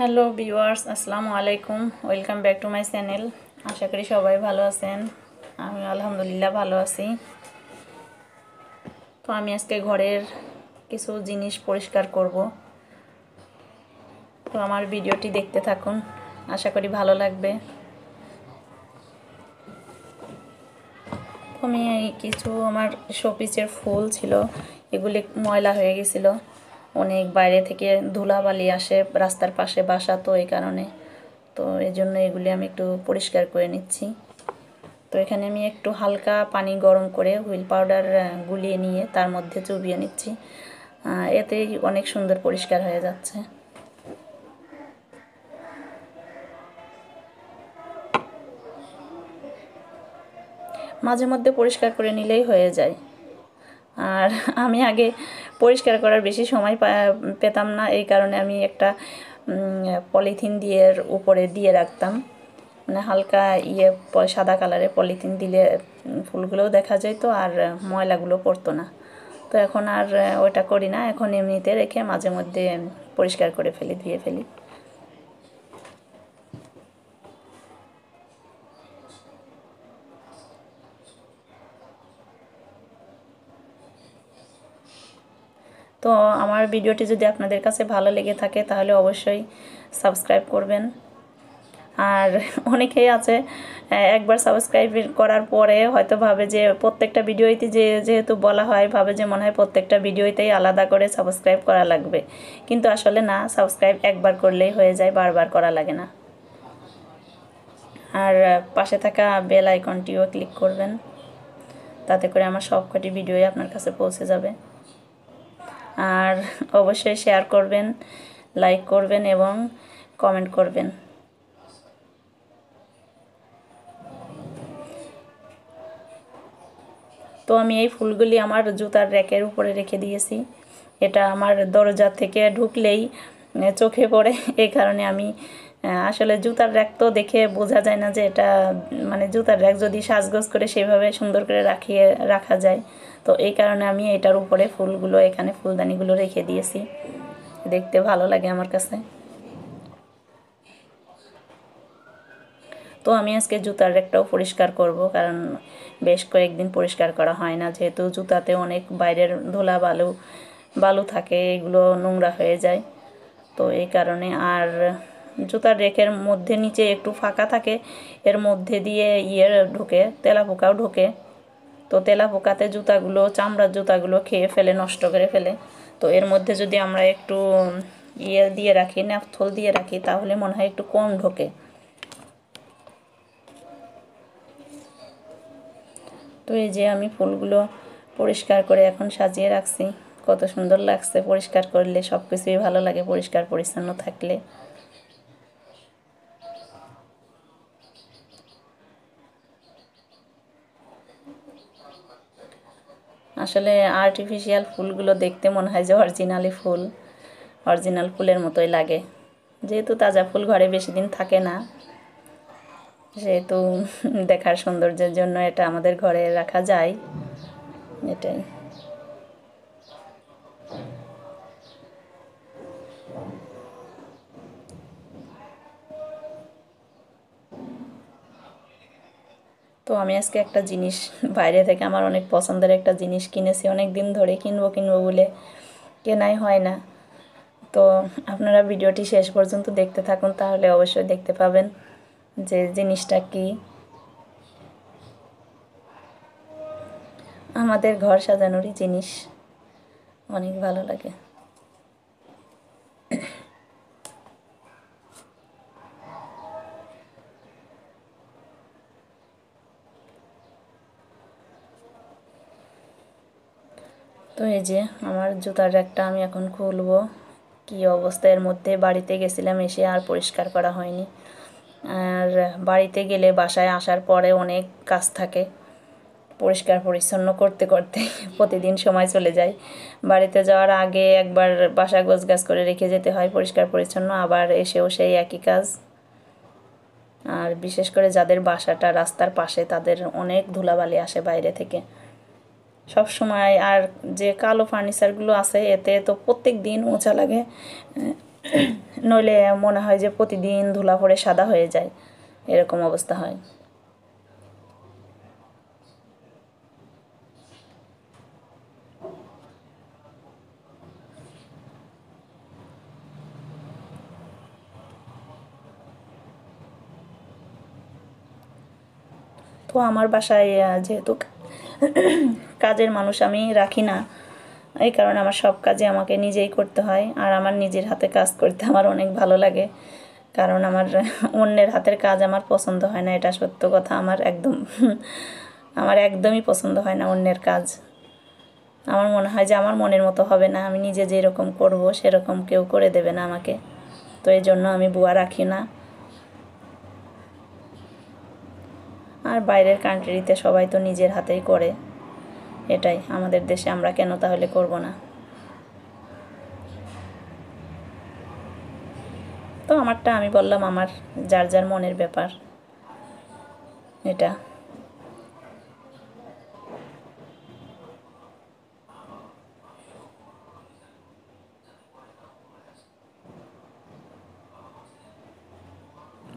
hello viewers আসসালামু আলাইকুম welcome back to my channel আশা করি সবাই ভালো আছেন আমি আলহামদুলিল্লাহ ভালো আছি তো আমি আজকে ঘরের কিছু জিনিস পরিষ্কার করব তো আমার ভিডিওটি দেখতে থাকুন আশা করি ভালো লাগবে আমি কিছু আমার শোপিসের ফুল ছিল এগুলি ময়লা হয়ে গেছিলো অনেক বাইরে থেকে ধুলাবালি আসে রাস্তার পাশে বাসা তো এই কারণে তো এই জন্য এগুলি আমি একটু পরিষ্কার করে নিচ্ছি তো এখানে আমি একটু হালকা পানি গরম করে হুইল পাউডার গুলিয়ে নিয়ে তার মধ্যে চুবিয়ে নিচ্ছি এতেই অনেক সুন্দর পরিষ্কার হয়ে যাচ্ছে মাঝে মধ্যে পরিষ্কার করে নিলেই হয়ে যায় আর আমি আগে পরিষ্কার করার বেশি সময় পেতাম না এই কারণে আমি একটা পলিথিন দিয়ে উপরে দিয়ে রাখতাম মানে হালকা ইয়ে সাদা কালারে পলিথিন দিলে ফুলগুলোও দেখা যায় তো আর ময়লাগুলো পড়তো না তো এখন আর ওটা করি না এখন এমনিতে রেখে মাঝে মধ্যে পরিষ্কার করে ফেলি ধুয়ে ফেলি তো আমার ভিডিওটি যদি আপনাদের কাছে ভালো লেগে থাকে তাহলে অবশ্যই সাবস্ক্রাইব করবেন আর অনেকেই আছে একবার সাবস্ক্রাইব করার পরে হয়তো ভাবে যে প্রত্যেকটা ভিডিওতে যে যেহেতু বলা হয় ভাবে যে মনে হয় প্রত্যেকটা ভিডিওতেই আলাদা করে সাবস্ক্রাইব করা লাগবে কিন্তু আসলে না সাবস্ক্রাইব একবার করলেই হয়ে যায় বারবার করা লাগে না আর পাশে থাকা বেল আইকনটিও ক্লিক করবেন তাতে করে আমার সবকটি ভিডিওই আপনার কাছে পৌঁছে যাবে আর অবশ্যই শেয়ার করবেন লাইক করবেন এবং কমেন্ট করবেন তো আমি এই ফুলগুলি আমার জুতার র্যাকের উপরে রেখে দিয়েছি এটা আমার দরজা থেকে ঢুকলেই চোখে পড়ে এই কারণে আমি আসলে জুতার র্যাক তো দেখে বোঝা যায় না যে এটা মানে জুতার র্যাক যদি সাজগোজ করে সেভাবে সুন্দর করে রাখিয়ে রাখা যায় তো এই কারণে আমি এটার উপরে ফুলগুলো এখানে ফুলদানিগুলো রেখে দিয়েছি দেখতে ভালো লাগে আমার কাছে তো আমি আজকে জুতার র্যাকটাও পরিষ্কার করব কারণ বেশ কয়েকদিন পরিষ্কার করা হয় না যেহেতু জুতাতে অনেক বাইরের ধুলা বালু বালু থাকে এগুলো নোংরা হয়ে যায় তো এই কারণে আর জুতার রেকের মধ্যে নিচে একটু ফাঁকা থাকে এর মধ্যে দিয়ে ইয়ে ঢোকে তেলা পোকাও ঢোকে তো তেলা পোকাতে জুতাগুলো চামড়ার জুতাগুলো খেয়ে ফেলে নষ্ট করে ফেলে তো এর মধ্যে যদি আমরা একটু ইয়ে দিয়ে রাখি ন্যাপথল দিয়ে রাখি তাহলে মনে হয় একটু কম ঢোকে তো এই যে আমি ফুলগুলো পরিষ্কার করে এখন সাজিয়ে রাখছি কত সুন্দর লাগছে পরিষ্কার করলে সব কিছুই ভালো লাগে পরিষ্কার পরিচ্ছন্ন থাকলে আসলে আর্টিফিশিয়াল ফুলগুলো দেখতে মনে হয় যে অরিজিনালি ফুল অরিজিনাল ফুলের মতোই লাগে যেহেতু তাজা ফুল ঘরে বেশি দিন থাকে না সেহেতু দেখার সৌন্দর্যের জন্য এটা আমাদের ঘরে রাখা যায় এটাই তো আমি আজকে একটা জিনিস বাইরে থেকে আমার অনেক পছন্দের একটা জিনিস কিনেছি অনেক দিন ধরে কিনবো কিনবো বলে কেনাই হয় না তো আপনারা ভিডিওটি শেষ পর্যন্ত দেখতে থাকুন তাহলে অবশ্যই দেখতে পাবেন যে জিনিসটা কি আমাদের ঘর সাজানোরই জিনিস অনেক ভালো লাগে তো এই যে আমার জুতার একটা আমি এখন খুলবো কি অবস্থা এর মধ্যে বাড়িতে গেছিলাম এসে আর পরিষ্কার করা হয়নি আর বাড়িতে গেলে বাসায় আসার পরে অনেক কাজ থাকে পরিষ্কার পরিচ্ছন্ন করতে করতে প্রতিদিন সময় চলে যায় বাড়িতে যাওয়ার আগে একবার বাসা গোছ গাছ করে রেখে যেতে হয় পরিষ্কার পরিচ্ছন্ন আবার এসেও সেই একই কাজ আর বিশেষ করে যাদের বাসাটা রাস্তার পাশে তাদের অনেক ধুলাবালি আসে বাইরে থেকে সব সময় আর যে কালো ফার্নিচারগুলো আছে এতে তো প্রত্যেক দিন মোচা লাগে নইলে মনে হয় যে প্রতিদিন ধুলা পড়ে সাদা হয়ে যায় এরকম অবস্থা হয় তো আমার বাসায় যেহেতু কাজের মানুষ আমি রাখি না এই কারণে আমার সব কাজে আমাকে নিজেই করতে হয় আর আমার নিজের হাতে কাজ করতে আমার অনেক ভালো লাগে কারণ আমার অন্যের হাতের কাজ আমার পছন্দ হয় না এটা সত্য কথা আমার একদম আমার একদমই পছন্দ হয় না অন্যের কাজ আমার মনে হয় যে আমার মনের মতো হবে না আমি নিজে যেরকম করব সেরকম কেউ করে দেবে না আমাকে তো এই জন্য আমি বুয়া রাখি না আর বাইরের কান্ট্রিতে সবাই তো নিজের হাতেই করে এটাই আমাদের দেশে আমরা কেন তাহলে করব না তো আমারটা আমি বললাম আমার যার যার মনের ব্যাপার এটা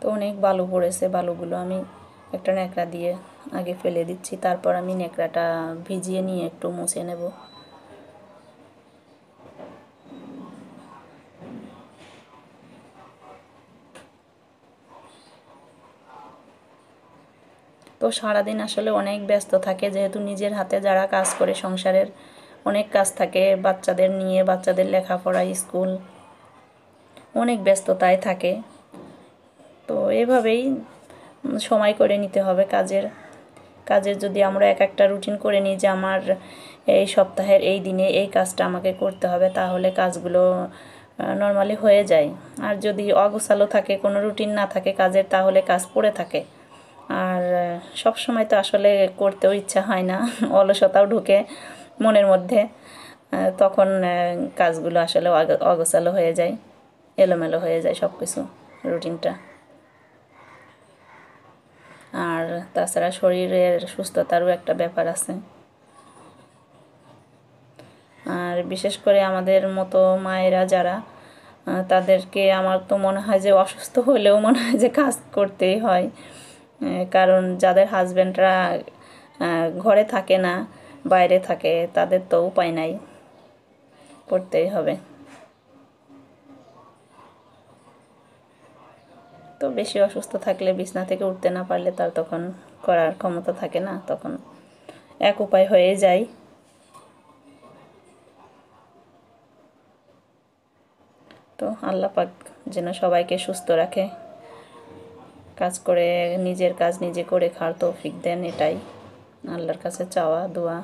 তো অনেক বালু পড়েছে বালুগুলো আমি একটা ন্যাকড়া দিয়ে আগে ফেলে দিচ্ছি তারপর আমি ন্যাকড়াটা ভিজিয়ে নিয়ে একটু মুছে নেব তো সারাদিন আসলে অনেক ব্যস্ত থাকে যেহেতু নিজের হাতে যারা কাজ করে সংসারের অনেক কাজ থাকে বাচ্চাদের নিয়ে বাচ্চাদের লেখাপড়া স্কুল অনেক ব্যস্ততায় থাকে তো এভাবেই সময় করে নিতে হবে কাজের কাজের যদি আমরা এক একটা রুটিন করে নিই যে আমার এই সপ্তাহের এই দিনে এই কাজটা আমাকে করতে হবে তাহলে কাজগুলো নর্মালি হয়ে যায় আর যদি অগোছালো থাকে কোনো রুটিন না থাকে কাজের তাহলে কাজ পড়ে থাকে আর সব সময় তো আসলে করতেও ইচ্ছা হয় না অলসতাও ঢুকে মনের মধ্যে তখন কাজগুলো আসলে অগোছালো হয়ে যায় এলোমেলো হয়ে যায় সব কিছু রুটিনটা আর তাছাড়া শরীরের সুস্থতারও একটা ব্যাপার আছে আর বিশেষ করে আমাদের মতো মায়েরা যারা তাদেরকে আমার তো মনে হয় যে অসুস্থ হলেও মনে হয় যে কাজ করতেই হয় কারণ যাদের হাজব্যান্ডরা ঘরে থাকে না বাইরে থাকে তাদের তো উপায় নাই করতেই হবে তো বেশি অসুস্থ থাকলে বিছনা থেকে উঠতে না পারলে তার তখন করার ক্ষমতা থাকে না তখন এক উপায় হয়ে যায় তো আল্লাহ পাক যেন সবাইকে সুস্থ রাখে কাজ করে নিজের কাজ নিজে করে খাওয়ার তৌফিক দেন এটাই আল্লাহর কাছে চাওয়া দোয়া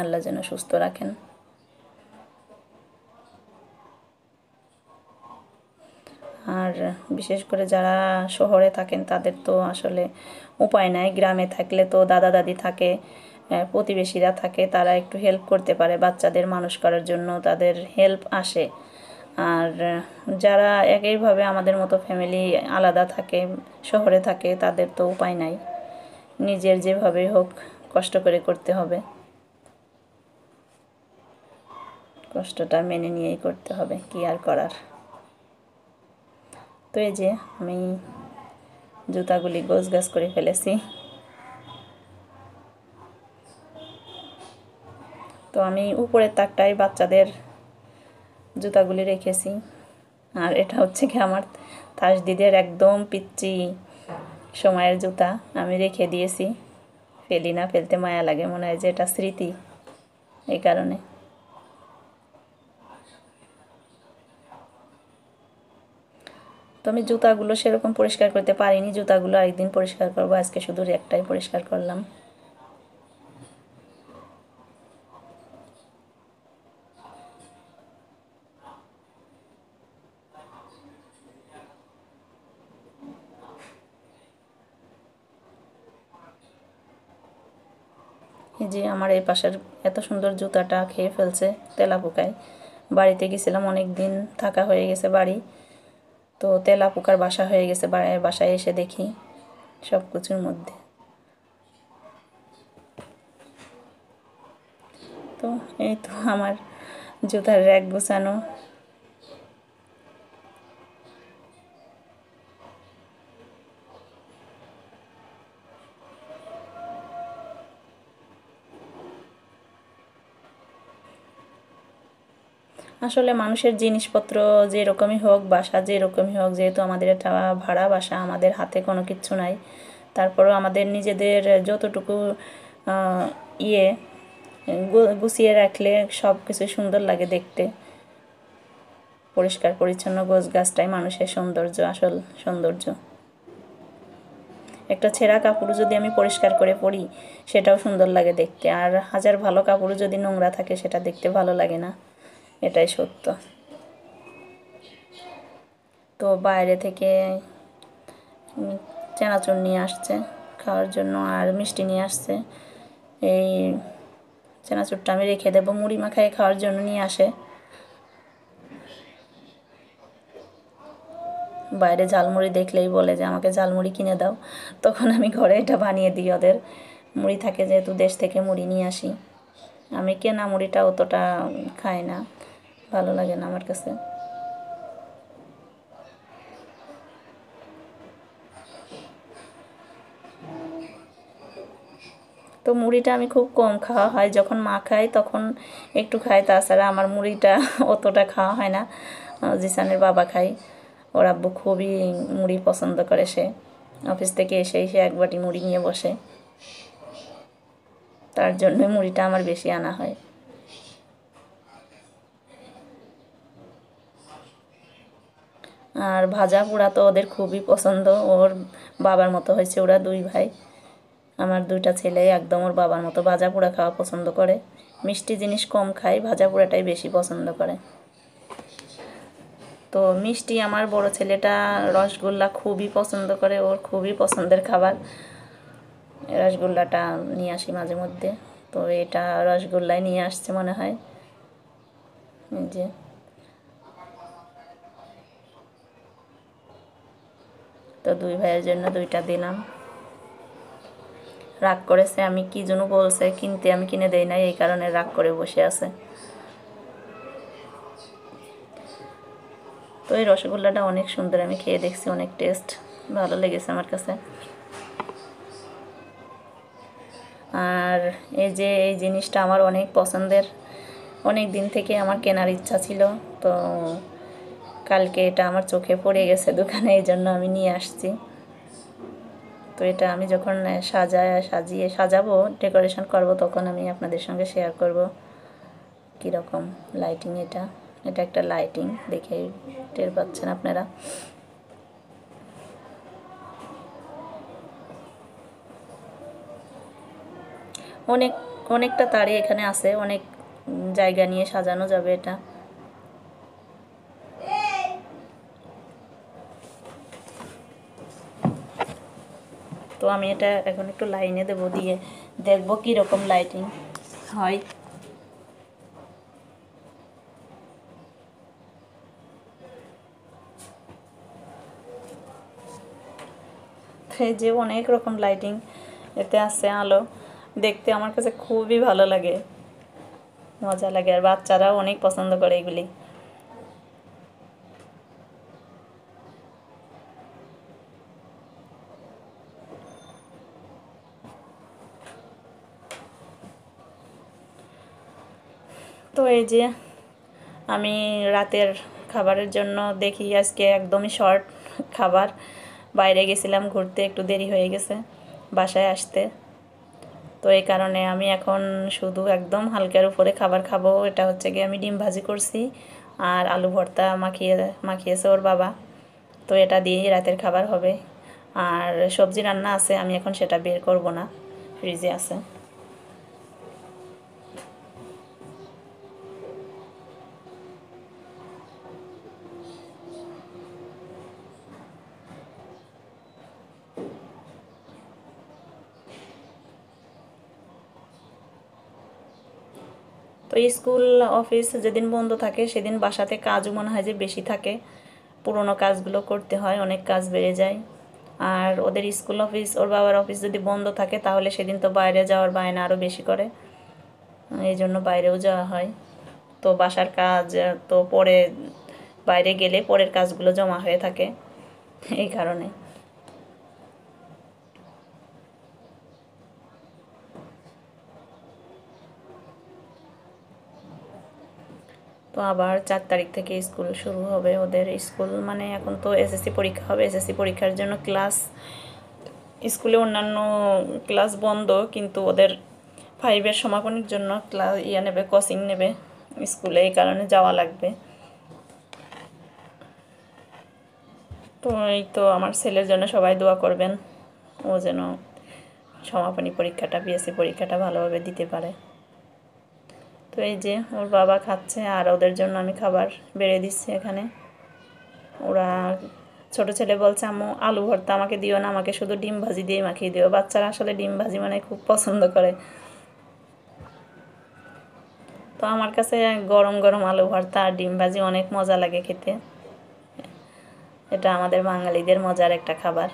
আল্লাহ যেন সুস্থ রাখেন বিশেষ করে যারা শহরে থাকেন তাদের তো আসলে উপায় নাই গ্রামে থাকলে তো দাদা দাদি থাকে প্রতিবেশীরা থাকে তারা একটু হেল্প করতে পারে বাচ্চাদের মানুষ করার জন্য তাদের হেল্প আসে আর যারা একইভাবে আমাদের মতো ফ্যামিলি আলাদা থাকে শহরে থাকে তাদের তো উপায় নাই নিজের যেভাবে হোক কষ্ট করে করতে হবে কষ্টটা মেনে নিয়েই করতে হবে কি আর করার তো এই যে আমি জুতাগুলি গোছ গাছ করে ফেলেছি তো আমি উপরের তাকটায় বাচ্চাদের জুতাগুলি রেখেছি আর এটা হচ্ছে কি আমার তাস দিদের একদম পিচ্ছি সময়ের জুতা আমি রেখে দিয়েছি ফেলি না ফেলতে মায়া লাগে মনে হয় যে এটা স্মৃতি এই কারণে তো আমি জুতাগুলো সেরকম পরিষ্কার করতে পারিনি জুতাগুলো আরেকদিন পরিষ্কার করবো আজকে শুধু একটাই পরিষ্কার করলাম এই যে আমার এই পাশের এত সুন্দর জুতাটা খেয়ে ফেলছে তেলা পোকায় বাড়িতে গেছিলাম অনেক দিন থাকা হয়ে গেছে বাড়ি তো তেলা পোকার বাসা হয়ে গেছে বাসায় এসে দেখি সব কিছুর মধ্যে তো এই তো আমার জুতার র্যাক গোছানো আসলে মানুষের জিনিসপত্র যেরকমই হোক বাসা যেরকমই হোক যেহেতু আমাদের একটা ভাড়া বাসা আমাদের হাতে কোনো কিচ্ছু নাই তারপরও আমাদের নিজেদের যতটুকু ইয়ে গুছিয়ে রাখলে সব কিছু সুন্দর লাগে দেখতে পরিষ্কার পরিচ্ছন্ন গোছ গাছটাই মানুষের সৌন্দর্য আসল সৌন্দর্য একটা ছেঁড়া কাপড় যদি আমি পরিষ্কার করে পরি সেটাও সুন্দর লাগে দেখতে আর হাজার ভালো কাপড় যদি নোংরা থাকে সেটা দেখতে ভালো লাগে না এটাই সত্য তো বাইরে থেকে চেনাচুর নিয়ে আসছে খাওয়ার জন্য আর মিষ্টি নিয়ে আসছে এই চেনাচুরটা আমি রেখে দেবো মুড়ি মাখায় খাওয়ার জন্য নিয়ে আসে বাইরে ঝালমুড়ি দেখলেই বলে যে আমাকে ঝালমুড়ি কিনে দাও তখন আমি ঘরে এটা বানিয়ে দিই ওদের মুড়ি থাকে যেহেতু দেশ থেকে মুড়ি নিয়ে আসি আমি কেনা মুড়িটা অতটা খাই না ভালো লাগে না আমার কাছে তো মুড়িটা আমি খুব কম খাওয়া হয় যখন মা খাই তখন একটু খাই তাছাড়া আমার মুড়িটা অতটা খাওয়া হয় না জিসানের বাবা খাই ওর আব্বু খুবই মুড়ি পছন্দ করে সে অফিস থেকে এসে সে এক বাটি মুড়ি নিয়ে বসে তার জন্যই মুড়িটা আমার বেশি আনা হয় আর ভাজা পোড়া তো ওদের খুবই পছন্দ ওর বাবার মতো হয়েছে ওরা দুই ভাই আমার দুইটা ছেলে একদম ওর বাবার মতো ভাজা পোড়া খাওয়া পছন্দ করে মিষ্টি জিনিস কম খায় ভাজা পোড়াটাই বেশি পছন্দ করে তো মিষ্টি আমার বড় ছেলেটা রসগোল্লা খুবই পছন্দ করে ওর খুবই পছন্দের খাবার রসগোল্লাটা নিয়ে আসি মাঝে মধ্যে তো এটা রসগোল্লাই নিয়ে আসছে মনে হয় যে তো দুই ভাইয়ের জন্য দুইটা দিলাম রাগ করেছে আমি কি জন্য বলছে কিনতে আমি কিনে দেই নাই এই কারণে রাগ করে বসে আছে তো এই রসগোল্লাটা অনেক সুন্দর আমি খেয়ে দেখছি অনেক টেস্ট ভালো লেগেছে আমার কাছে আর এই যে এই জিনিসটা আমার অনেক পছন্দের অনেক দিন থেকে আমার কেনার ইচ্ছা ছিল তো কালকে এটা আমার চোখে পড়ে গেছে দোকানে এই জন্য আমি নিয়ে আসছি তো এটা আমি যখন সাজায় সাজিয়ে সাজাবো ডেকোরেশন করব তখন আমি আপনাদের সঙ্গে শেয়ার করব কীরকম লাইটিং এটা এটা একটা লাইটিং দেখে টের পাচ্ছেন আপনারা অনেক অনেকটা তারই এখানে আছে অনেক জায়গা নিয়ে সাজানো যাবে এটা তো আমি এটা এখন একটু লাইনে দেব দিয়ে দেখব কীরকম লাইটিং হয় যে অনেক রকম লাইটিং এতে আছে আলো দেখতে আমার কাছে খুবই ভালো লাগে মজা লাগে আর বাচ্চারাও অনেক পছন্দ করে এগুলি তো এই যে আমি রাতের খাবারের জন্য দেখি আজকে একদমই শর্ট খাবার বাইরে গেছিলাম ঘুরতে একটু দেরি হয়ে গেছে বাসায় আসতে তো এই কারণে আমি এখন শুধু একদম হালকার উপরে খাবার খাবো এটা হচ্ছে গিয়ে আমি ডিম ভাজি করছি আর আলু ভর্তা মাখিয়ে মাখিয়েছে ওর বাবা তো এটা দিয়েই রাতের খাবার হবে আর সবজি রান্না আছে আমি এখন সেটা বের করব না ফ্রিজে আছে তো স্কুল অফিস যেদিন বন্ধ থাকে সেদিন বাসাতে কাজও মনে হয় যে বেশি থাকে পুরনো কাজগুলো করতে হয় অনেক কাজ বেড়ে যায় আর ওদের স্কুল অফিস ওর বাবার অফিস যদি বন্ধ থাকে তাহলে সেদিন তো বাইরে যাওয়ার বায়না আরও বেশি করে এই জন্য বাইরেও যাওয়া হয় তো বাসার কাজ তো পরে বাইরে গেলে পরের কাজগুলো জমা হয়ে থাকে এই কারণে তো আবার চার তারিখ থেকে স্কুল শুরু হবে ওদের স্কুল মানে এখন তো এসএসসি পরীক্ষা হবে এসএসসি পরীক্ষার জন্য ক্লাস স্কুলে অন্যান্য ক্লাস বন্ধ কিন্তু ওদের ফাইভের সমাপনের জন্য ক্লাস ইয়ে নেবে কোচিং নেবে স্কুলে এই কারণে যাওয়া লাগবে তো এই তো আমার ছেলের জন্য সবাই দোয়া করবেন ও যেন সমাপনী পরীক্ষাটা বিএসসি e পরীক্ষাটা ভালোভাবে দিতে পারে তো এই যে ওর বাবা খাচ্ছে আর ওদের জন্য আমি খাবার বেড়ে দিচ্ছি এখানে ওরা ছোট ছেলে বলছে আম্মু আলু ভর্তা আমাকে দিও না আমাকে শুধু ডিম ভাজি দিয়ে মাখিয়ে দিও বাচ্চারা আসলে ডিম ভাজি মানে খুব পছন্দ করে তো আমার কাছে গরম গরম আলু ভর্তা আর ডিম ভাজি অনেক মজা লাগে খেতে এটা আমাদের বাঙালিদের মজার একটা খাবার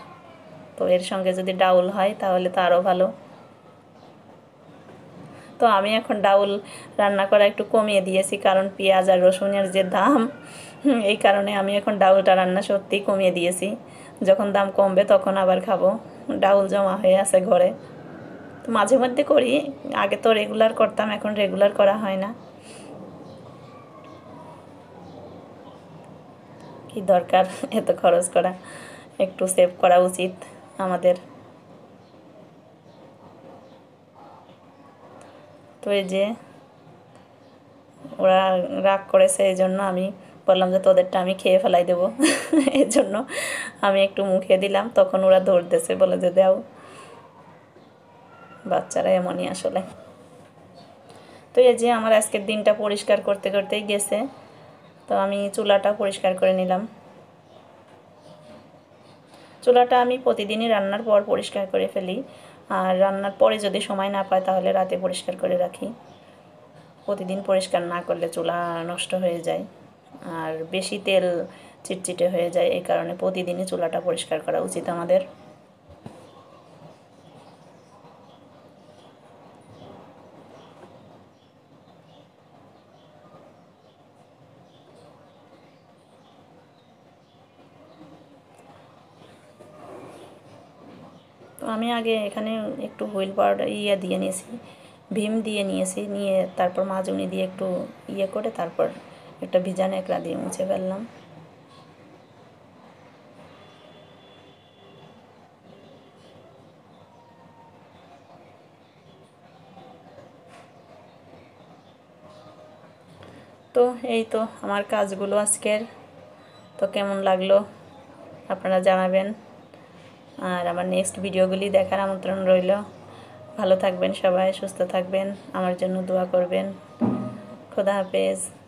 তো এর সঙ্গে যদি ডাউল হয় তাহলে তো আরও ভালো তো আমি এখন ডাউল রান্না করা একটু কমিয়ে দিয়েছি কারণ পেঁয়াজ আর রসুনের যে দাম এই কারণে আমি এখন ডাউলটা রান্না সত্যিই কমিয়ে দিয়েছি যখন দাম কমবে তখন আবার খাবো ডাউল জমা হয়ে আছে ঘরে তো মাঝে মধ্যে করি আগে তো রেগুলার করতাম এখন রেগুলার করা হয় না কি দরকার এত খরচ করা একটু সেভ করা উচিত আমাদের তো এই যে ওরা রাগ করেছে এই জন্য আমি বললাম যে তোদেরটা আমি খেয়ে ফেলাই দেবো এর জন্য আমি একটু মুখে দিলাম তখন ওরা ধরতেছে বলে যে দেও বাচ্চারা এমনই আসলে তো এই যে আমার আজকের দিনটা পরিষ্কার করতে করতেই গেছে তো আমি চুলাটা পরিষ্কার করে নিলাম চুলাটা আমি প্রতিদিনই রান্নার পর পরিষ্কার করে ফেলি আর রান্নার পরে যদি সময় না পায় তাহলে রাতে পরিষ্কার করে রাখি প্রতিদিন পরিষ্কার না করলে চুলা নষ্ট হয়ে যায় আর বেশি তেল চিটচিটে হয়ে যায় এই কারণে প্রতিদিনই চুলাটা পরিষ্কার করা উচিত আমাদের তো আমি আগে এখানে একটু হুইল পাউডার ইয়ে দিয়ে নিয়েছি ভীম দিয়ে নিয়েছি নিয়ে তারপর মাজুনি দিয়ে একটু ইয়ে করে তারপর একটা ভিজা ন্যাকড়া দিয়ে মুছে ফেললাম তো এই তো আমার কাজগুলো আজকের তো কেমন লাগলো আপনারা জানাবেন আর আমার নেক্সট ভিডিওগুলি দেখার আমন্ত্রণ রইল ভালো থাকবেন সবাই সুস্থ থাকবেন আমার জন্য দোয়া করবেন খোদা হাফেজ